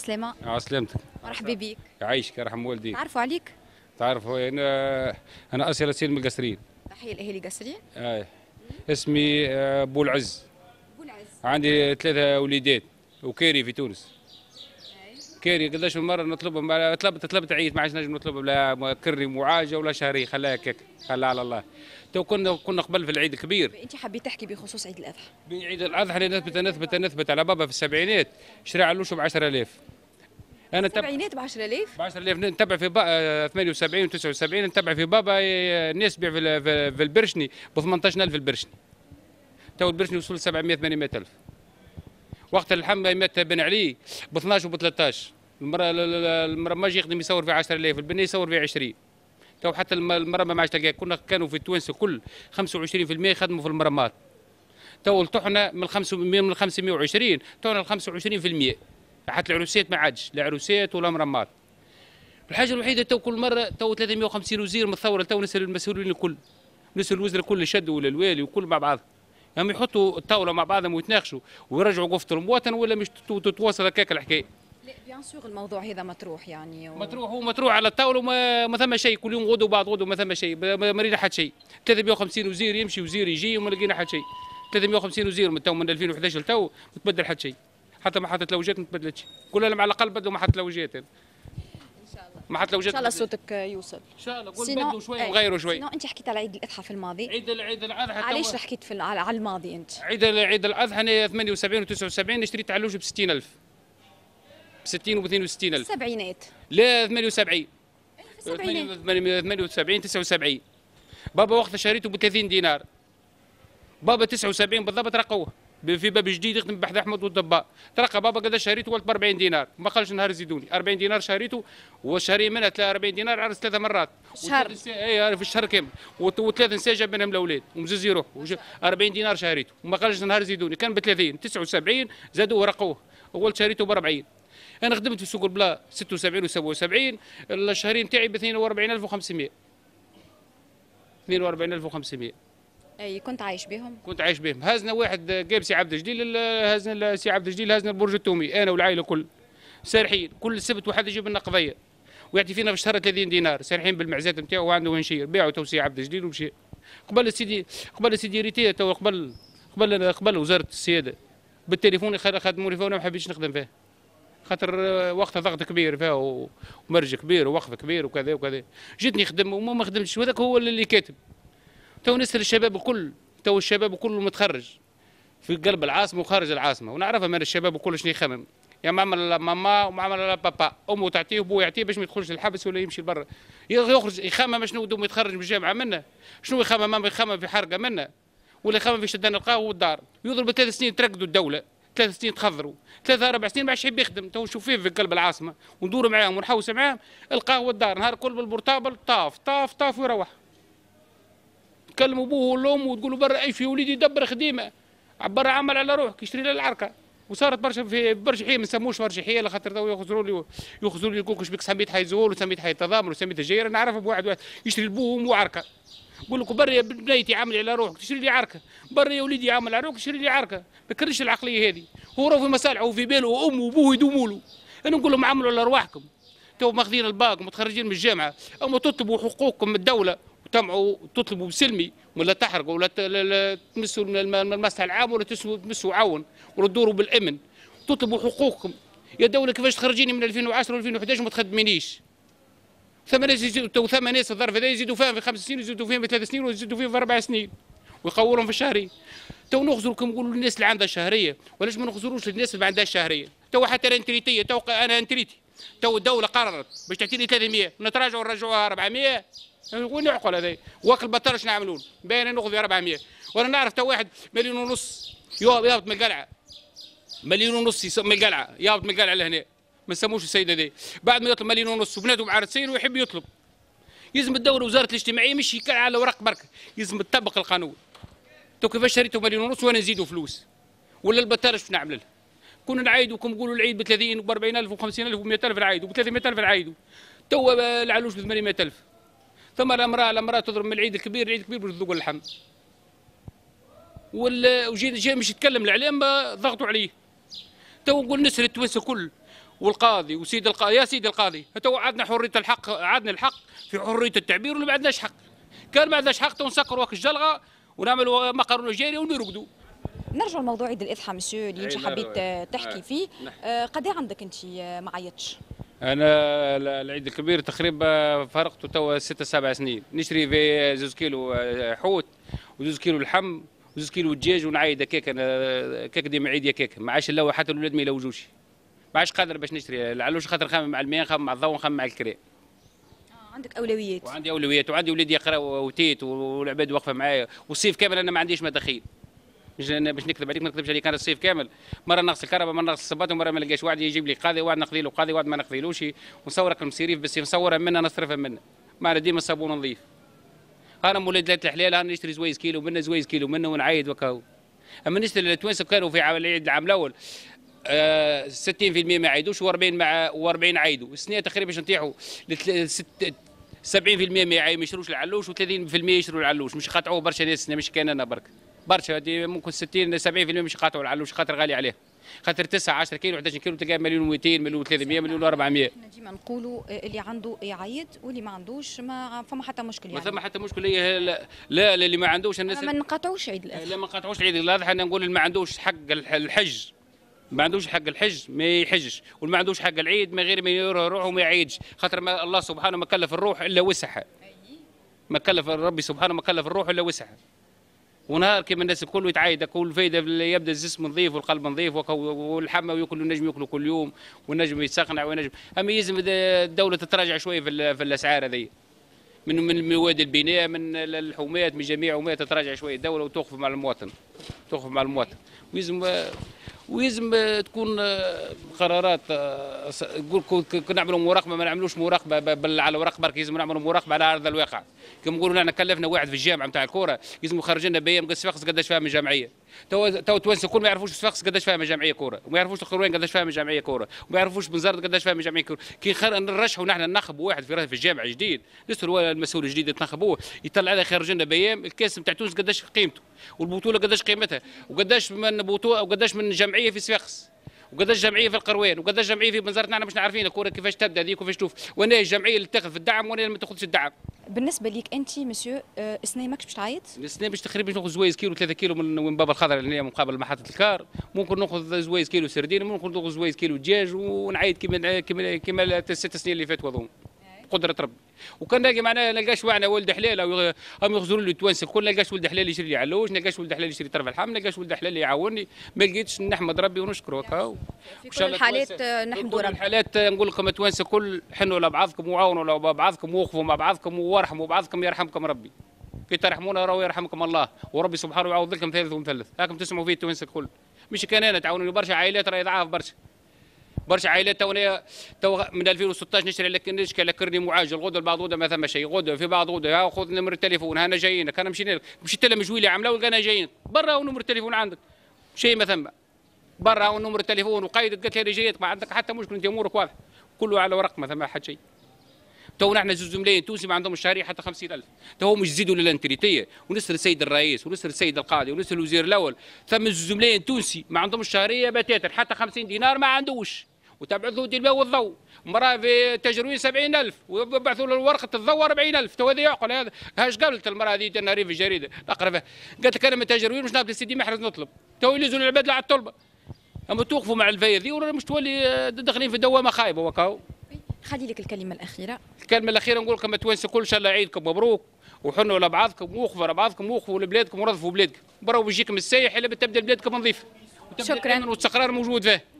عسلامة على آه، سلامتك مرحبا بك يعيشك يرحم والديك تعرفوا عليك تعرفوا انا انا اسيا لسين من القصرين تحية لاهالي قصرين اي آه. اسمي آه، بولعز بولعز عندي ثلاثة وليدات وكاري في تونس كيري قداش من مره نطلبهم طلبت طلبت تعيد ما عادش نجم نطلبهم لا كري وعاجه ولا شهري خلاها هكاك خلاها على الله تو كنا كنا قبل في العيد الكبير طيب، انت حبيت تحكي بخصوص عيد الاضحى عيد الاضحى نثبت نثبت نثبت على بابا في السبعينات شرا علوش ب 10000 انا السبعينات ب 10000 ب 10000 نتبع في 78 و79 نتبع في بابا الناس تبيع في البرشني ب 18000 البرشني تو البرشني وصل 700 800000 وقت الحمى يمت بن علي ب 12 وب 13 المرأة المرمج يخدم يصور في 10000 البني يصور في 20 تو حتى المرمى ما عادش تلقاه كنا كانوا في التوانسه كل 25% خدموا في المرمات تو طحنا من 500 من 520 طحنا ل 25% حتى العروسات ما عادش لا عروسات ولا مرمات الحاجه الوحيده تو كل مره تو 350 وزير من الثوره تو نسال المسؤولين الكل نسال الوزراء الكل شدوا للوالي وكل مع بعض هم يحطوا الطاوله مع بعضهم ويتناقشوا ويرجعوا قفه المواطن ولا مش تتواصل هكاك الحكايه بيان سور الموضوع هذا مطروح يعني و... مطروح ومطروح على الطاوله وما ما ثم شيء كل يوم غدوا بعض غدوا ما ثم شيء ما رينا حد شيء 350 وزير يمشي وزير يجي وما لقينا حد شيء 350 وزير من تو من 2011 لتو ما تبدل حد شيء حتى ما حطت لوجات ما تبدلتش كلهم على الاقل بدلوا ما حطت لوجات ما حتى لو جات ان شاء الله صوتك يوصل ان شاء الله قول سينو... بدلوا شوي ايه. وغيروا شوي سينو انت حكيت على عيد الاضحى في الماضي عيد عيد الاضحى علاش حكيت في على الماضي انت عيد عيد الاضحى انا 78 و79 اشتريت علوج ب 60000 ب 60 و 62000 سبعينات لا 78 78 79 بابا وقتها شريته ب 30 دينار بابا 79 بالضبط رقوه في باب جديد يخدم بحد احمد والضباء تلقى بابا قد شهريته قلت ب 40 دينار ما قالش نهار زيدوني 40 دينار شهريته وشهري منها 40 دينار عرس ثلاث مرات شهر اي في الشهر كامل وثلاث نساء جاب منهم الاولاد ومزوز يروح 40 دينار شهريته ما قالش نهار زيدوني كان ب 30 79 زادوه رقوه قلت شهريته ب 40 انا خدمت في سوق البلا 76 و 77 الشهرين نتاعي ب 42500 42500 اي كنت عايش بهم كنت عايش بهم هزنا واحد آه، جاب سي عبد الجليل آه، هزنا آه، سي عبد الجليل هزنا البرج التومي انا والعائله كل سارحين كل سبت واحد يجيب لنا قضيه ويعطي فينا في الشهر 30 دينار سارحين بالمعزات نتاعو وعنده ونشير باعوا تو سي عبد الجليل ومشي قبل سيدي قبل سيدي ريتيه تو قبل قبل قبل وزاره السياده بالتليفون خدموا لي فيه ما حبيتش نخدم فيه خاطر وقتها ضغط كبير فيها ومرج كبير ووقف كبير وكذا وكذا جيتني خدم وما خدمتش وهذاك هو اللي كاتب تو نسال الشباب الكل تو الشباب الكل متخرج في قلب العاصمه وخارج العاصمه ونعرفها من الشباب الكل شنو يخمم يا معمل ماما ومعمل بابا امه تعطيه وبو يعطيه باش ما يدخلش للحبس ولا يمشي لبرا يخرج يخمم شنو دوم يتخرج من الجامعه منه شنو يخمم ماما يخمم في حرقه منه ولا يخمم في شدان القهوه والدار يضرب ثلاث سنين ترقدوا الدوله ثلاث سنين تخضروا ثلاث اربع سنين ما عادش يحب يخدم تو نشوف فيه في قلب العاصمه وندور معاهم ونحوس معاهم القهوه والدار نهار كل بالبورتابل طاف طاف طاف ويروح تكلم ابوه والام وتقول برا ايش في وليدي يدبر خديمه برا عمل على روحك اشتري له العركه وصارت برشا في برشا حي ما نسموش برشا على خاطر تو يخزروا لي يخزروا لي كوكش بك سميت حي زول وسميت حي تضامن وسميت الجير انا نعرف بواحد واحد يشري لبوهم وعركه يقول لك برا يا بنيتي عامل على روحك تشري لي عركه برا يا وليدي عامل على روحك تشري لي عركه ما كرش العقليه هذه هو راه في مصالحه وفي باله وامه وابوه يدوموا له انا نقول لهم عملوا على ارواحكم تو ماخذين الباق ومتخرجين من الجامعه اما تطلبوا حقوقكم من الدوله تمعوا تطلبوا بسلمي ولا تحرقوا ولا تمسوا المصلحه العامه ولا تمسوا عون ولا تدوروا بالامن تطلبوا حقوقكم يا دوله كيفاش تخرجيني من 2010 و2011 وما تخدمينيش ثم ناس يزيدوا ثم ناس الظرف هذا يزيدوا فيها في خمس سنين ويزيدوا فيها في ثلاث سنين ويزيدوا فيها في اربع سنين ويقولهم في الشهري تو نخزركم نقولوا للناس اللي عندها شهريه وليش ما نخزروش للناس اللي ما عندهاش شهريه تو حتى انا انتريتيه تو انا انتريتي تو الدوله قررت باش تعطيني 300 نتراجعوا نرجعوها 400 يعقل هذا واكل بطال شنو نعملوا له؟ باين ناخذ 400 وانا نعرف تو واحد مليون ونص يهبط من القلعه مليون ونص من القلعه يهبط من القلعه لهنا ما نسموش السيد هذا بعد ما يطلب مليون ونص وبنادم عارسين ويحب يطلب يلزم الدوله وزاره الاجتماعيه مش على الاوراق برك يلزم تطبق القانون تو كيفاش شريتوا مليون ونص وانا نزيدوا فلوس ولا البطاله شنو نعمل له؟ كنا نعايدوكم نقولوا العيد ب 30 و 40000 و 50000 وب 100000 نعايدوا ب 300000 نعايدوا تو آه، العلوش ب 800000 ثم الامراه الامراه تضرب من العيد الكبير العيد الكبير باش تذوق اللحم وجي جاي مش يتكلم الاعلام ضغطوا عليه تو نقول نسر التونس الكل والقاضي وسيد القاضي يا سيد القاضي تو عدنا حريه الحق عدنا الحق في حريه التعبير ولا ما عندناش حق كان ما عندناش حق تو نسكروا الجلغه ونعملوا مقر نيجيري ونرقدوا نرجع لموضوع عيد الاضحى مسيو اللي انت حبيت تحكي آه. فيه آه، قد عندك انت ما عيطتش انا العيد الكبير تقريبا فرقته توا ستة سبع سنين نشري في زوز كيلو آه، حوت وزوز كيلو لحم وزوز كيلو دجاج ونعايد هكاك انا آه، كيك ديما عيد يا ما عادش اللو حتى الاولاد ما يلوجوش ما عادش قادر باش نشري العلوش خاطر نخمم مع الماء نخمم مع الضوء خمم مع الكريم آه، عندك اولويات وعندي اولويات وعندي ولادي يقراوا وتيت والعباد واقفه معايا والصيف كامل انا ما عنديش مداخيل باش باش نكذب عليك ما نكذبش عليك انا الصيف كامل مره نغسل الكهرباء مره نغسل الصباط ومره ما نلقاش واحد يجيب لي قاضي واحد نقضي له قاضي واحد ما نقضيلوش ونصورك المصيريف بس نصورها منا نصرفها منا ما انا ديما الصابون نظيف انا مولد ثلاث الحلال انا نشتري زويز كيلو منه زويز كيلو منه ونعايد وكاو اما نشتري التوانسه كانوا في العيد العام الاول آه، في 60% ما عيدوش و40 مع و40 عيدوا السنه تقريبا باش نطيحوا 70% ما يشروش العلوش و30% يشروا العلوش مش قطعوه برشا ناس مش كان انا برك برشا دي ممكن 60 70% مش قاطعوا العلو مش خاطر غالي عليه خاطر 9 10 كيلو 11 كيلو تلقاه مليون و200 مليون و300 مليون و400 احنا ديما نقولوا آه، اللي عنده يعيط واللي ما عندوش ما فما حتى مشكل يعني ما فما حتى مشكل هي لا, لا اللي ما عندوش آه، الناس ما نقاطعوش عيد الاضحى آه، لا ما نقاطعوش عيد الاضحى انا نقول اللي ما عندوش حق الحج ما عندوش حق الحج ما يحجش واللي ما عندوش حق العيد من غير ما يروح روحه ما يعيدش خاطر ما الله سبحانه ما كلف الروح الا وسعها ما كلف ربي سبحانه ما كلف الروح الا وسعها ونهار كيما الناس الكل يتعايد كل فايده يبدا الجسم نظيف والقلب نظيف والحمى وياكلوا النجم ياكلوا كل يوم والنجم يتسخنع ونجم اما يلزم الدوله تتراجع شويه في, في الاسعار هذه من من مواد البناء من الحومات من جميع حومات تتراجع شويه الدوله وتوقف مع المواطن توقف مع المواطن ويلزم ويزم تكون آه، قرارات نقول آه، نعملوا مراقبه ما نعملوش مراقبه على ورق برك لازم نعملوا مراقبه على ارض الواقع كما نقولوا انا كلفنا واحد في الجامعه نتاع الكوره لازم يخرج لنا بيان قداش فيها من جمعيه تو تو توانسه كل ما يعرفوش صفاقس قداش فاهمه جمعيه كوره وما يعرفوش الخروين قداش فاهمه جمعيه كوره وما يعرفوش بنزرت قداش فاهمه جمعيه كوره كي خير نرشحوا نحن ننخبوا واحد في في الجديد جديد المسؤول الجديد يتنخبوه يطلع لنا خارج لنا بيام الكاس نتاع تونس قداش قيمته والبطوله قداش قيمتها وقداش من بطوله وقداش من جمعيه في صفاقس وقداش جمعيه في القروين وقداش جمعيه في بنزرت نحن مش عارفين الكوره كيفاش تبدا ذيك وكيفاش تشوف وانا الجمعيه اللي تاخذ في الدعم وانا اللي ما تاخذش الدعم بالنسبه ليك انت مسيو السنه آه، ماكش باش تعيط السنه باش تخرب باش ناخذ زوايز كيلو 3 كيلو من وين باب الخضر اللي هي مقابل محطه الكار ممكن ناخذ زوايز كيلو سردين ممكن ناخذ زوايز كيلو دجاج ونعيط كما كما كما الست سنين اللي فاتوا هذوما قدره ربي وكان نلقى معناها نلقاش معنا ولد حلال او هم يخزروا لي التوانسه الكل نلقاش ولد حلال يشري لي علوش نلقاش ولد حلال يشري طرف الحمل نلقاش ولد حلال يعاوني ما لقيتش نحمد ربي ونشكره هكا في كل الحالات نحمد ربي في كل الحالات نقول لكم التوانسه الكل حنوا لبعضكم وعاونوا لبعضكم ووقفوا مع بعضكم وارحموا بعضكم يرحمكم ربي كي ترحمونا راهو يرحمكم الله وربي سبحانه يعوض لكم ثالث ومثلث هاكم تسمعوا فيه التوانسه الكل مش كان انا تعاونوا برشا عائلات راهي ضعاف برشا برشا عائلات تو تو من 2016 نشري لك نشكى لك كرني معاجل غدوه البعض غدوه ما ثم شيء غدوه في بعض غدوه خذ نمر التليفون انا جايينك انا مشينا لك مشيت لهم جويلي عامله ولقانا جايينك برا ونمر التليفون عندك شيء ما ثم برا ونمر التليفون وقايد قالت لي رجليتك ما عندك حتى مشكل انت امورك واضحه كله على ورق ما ثم حد شيء تو نحن زوز ملايين تونسي ما عندهم شهريه حتى 50000 تو مش يزيدوا للانتريتيه ونسال السيد الرئيس ونسال السيد القاضي ونسال الوزير الاول ثم زوز ملايين تونسي ما عندهم الشهريه بتاتا حتى 50 دينار ما عندوش وتبعثوا دي الماء والضوء مرة في تجروين سبعين ألف وبعثوا له الورقة الضوء أربعين ألف تو هذا يعقل هذا هاش قالت المرأة هذه نهارين في الجريدة نقرا فيها قالت لك أنا من تجروين مش نابل سيدي محرز نطلب تو يلزوا العباد على الطلبة أما توقفوا مع الفاية ذي ولا مش تولي آه، داخلين في دوامة خايبة وكاو خلي لك الكلمة الأخيرة الكلمة الأخيرة نقول لكم ما كل شاء الله عيدكم مبروك وحنوا على بعضكم ووقفوا على بعضكم ووقفوا لبلادكم ورضفوا بلادكم برا بيجيكم السايح إلا بتبدا بلادكم نظيفة شكرا والاستقرار موجود فيه